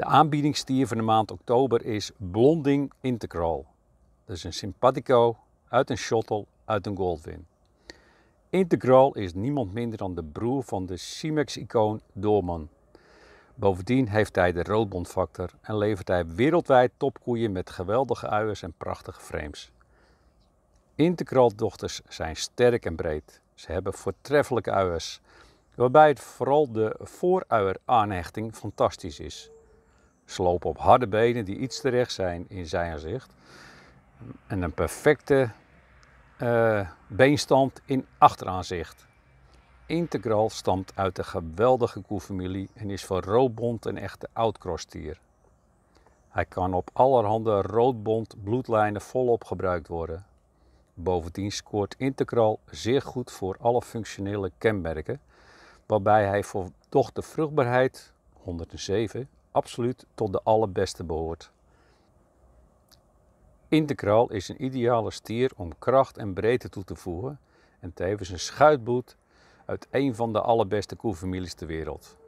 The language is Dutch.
De aanbiedingstier van de maand oktober is Blonding Integral. Dat is een simpatico uit een shottle uit een Goldwyn. Integral is niemand minder dan de broer van de Cimex-icoon Doorman. Bovendien heeft hij de roodbondfactor en levert hij wereldwijd topkoeien met geweldige uiers en prachtige frames. integral dochters zijn sterk en breed. Ze hebben voortreffelijke uiers, waarbij het vooral de vooruier fantastisch is. Ze lopen op harde benen die iets te recht zijn in zijn aanzicht En een perfecte eh, beenstand in achteraanzicht. Integral stamt uit de geweldige koefamilie en is voor roodbond een echte oudkrostier. Hij kan op allerhande roodbond bloedlijnen volop gebruikt worden. Bovendien scoort Integral zeer goed voor alle functionele kenmerken, waarbij hij voor toch de vruchtbaarheid 107 absoluut tot de allerbeste behoort. Integraal is een ideale stier om kracht en breedte toe te voegen en tevens een schuitboet uit een van de allerbeste koefamilies ter wereld.